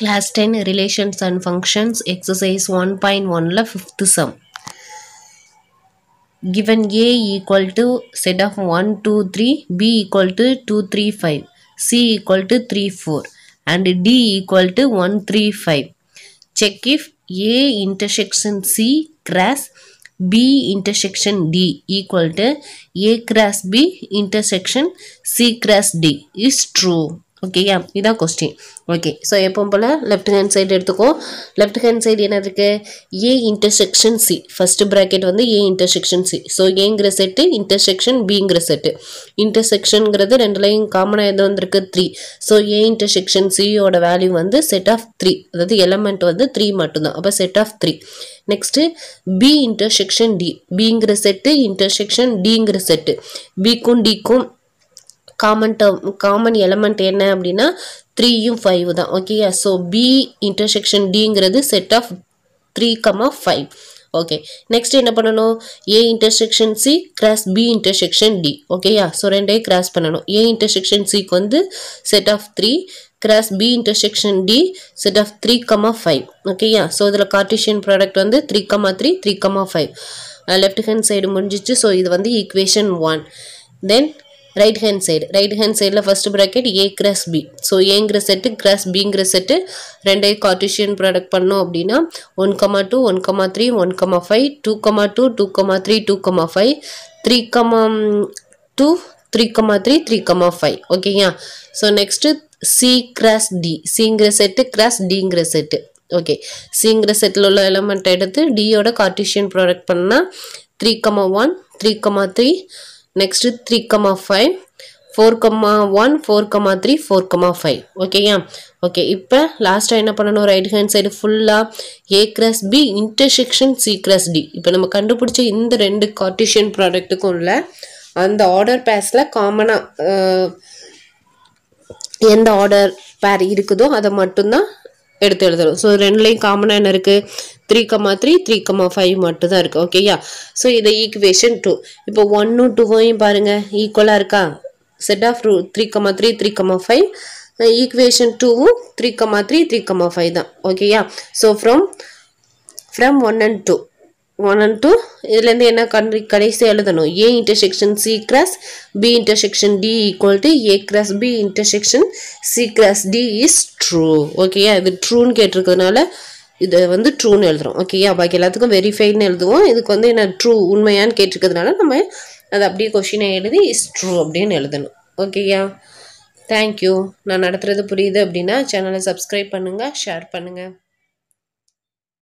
class ten relations and functions exercise one point only fifth sum given a equal to set of 1 2 3 b equal to 2 3 5 c equal to 3 4 and d equal to 1 3 5 check if a intersection c cross b intersection d equal to a cross b intersection c cross d is true ஓகேயா இதான் question okay so எப்போ போல் left hand side எடுத்துக்கோ left hand side என்ன இருக்குது A intersection C first bracket வந்து A intersection C so ஏங்கிற set intersection பிங்கிற செட்டு இன்டர்செக்ஷனுங்கிறது ரெண்டுலேயும் காமனாக எது வந்திருக்கு த்ரீ ஸோ ஏ இன்டர்செக்ஷன் சியோட வேல்யூ வந்து செட் ஆஃப் த்ரீ அதாவது எலமெண்ட் வந்து த்ரீ மட்டும்தான் அப்போ set of three next B intersection D பிங்கிற செட்டு இன்டர்செக்ஷன் டிங்கிற செட்டு பிக்கும் டிக்கும் காமன் டேர்ம் காமன் எலமெண்ட் என்ன அப்படின்னா த்ரீயும் ஃபைவ் தான் ஓகேயா ஸோ பி இன்டர்செக்ஷன் டிங்கிறது set of three comma five okay next என்ன பண்ணணும் A intersection C cross B intersection D ஓகேயா ஸோ ரெண்டே கிராஸ் பண்ணணும் ஏ இன்டர்செக்ஷன் சிக்கு வந்து set of three cross B intersection D set of three comma five ஓகேயா so இதில் Cartesian product வந்து three comma three three comma five left hand side முடிஞ்சிச்சு so இது வந்து equation one then right hand side right hand சைடில் first bracket A cross B so ஏங்கிற set cross பிங்கிற set ரெண்டே கார்டிஷியன் ப்ராடக்ட் பண்ணோம் அப்படின்னா one comma two one comma three one comma five two comma two two comma three two comma five three comma two three comma three three comma five ஓகேங்களா so next C cross D சிங்கிற set cross டிங்கிற set okay சிங்கிற செட்டில் உள்ள element எடுத்து டியோட Cartesian product பண்ணால் three comma one three comma three next three comma five four comma one four comma three four comma five ஓகேயா okay இப்போ லாஸ்ட்டாக என்ன பண்ணணும் ரைட் ஹேண்ட் சைடு ஃபுல்லாக A cross B intersection C cross D இப்போ நம்ம கண்டுபிடிச்ச இந்த ரெண்டு கார்டிஷியன் ப்ராடக்ட்டுக்கும் இல்லை அந்த ஆர்டர் பேஸில் காமனாக எந்த ஆர்டர் பேர் இருக்குதோ அதை மட்டும்தான் எடுத்து எழுதணும் ஸோ ரெண்டுலேயும் காமனாக என்ன இருக்குது three comma three three comma five மட்டும் தான் இருக்குது ஓகேயா ஸோ இதை ஈக்குவேஷன் டூ இப்போ ஒன்னும் டூவையும் பாருங்கள் ஈக்குவலாக இருக்கா set of two three comma three three comma five equation டூவும் three comma three three comma five தான் ஓகேயா so from from one and two one and two இதுலேருந்து என்ன கண்டு கடைசி எழுதணும் A intersection C cross B intersection D equal to A cross B intersection C cross D is true ஓகேயா இது ட்ரூன்னு கேட்டிருக்கிறதுனால இதை வந்து ட்ரூன்னு எழுதுறோம் ஓகேயா பாக்கி எல்லாத்துக்கும் வெரிஃபைன்னு எழுதுவோம் இதுக்கு வந்து என்ன ட்ரூ உண்மையான்னு கேட்டிருக்கிறதுனால நம்ம அதை அப்படியே கொஷினை எழுதி இஸ் ட்ரூ அப்படின்னு எழுதணும் ஓகேயா தேங்க்யூ நான் நடத்துகிறது புரியுது அப்படின்னா சேனலை சப்ஸ்கிரைப் பண்ணுங்கள் ஷேர் பண்ணுங்கள்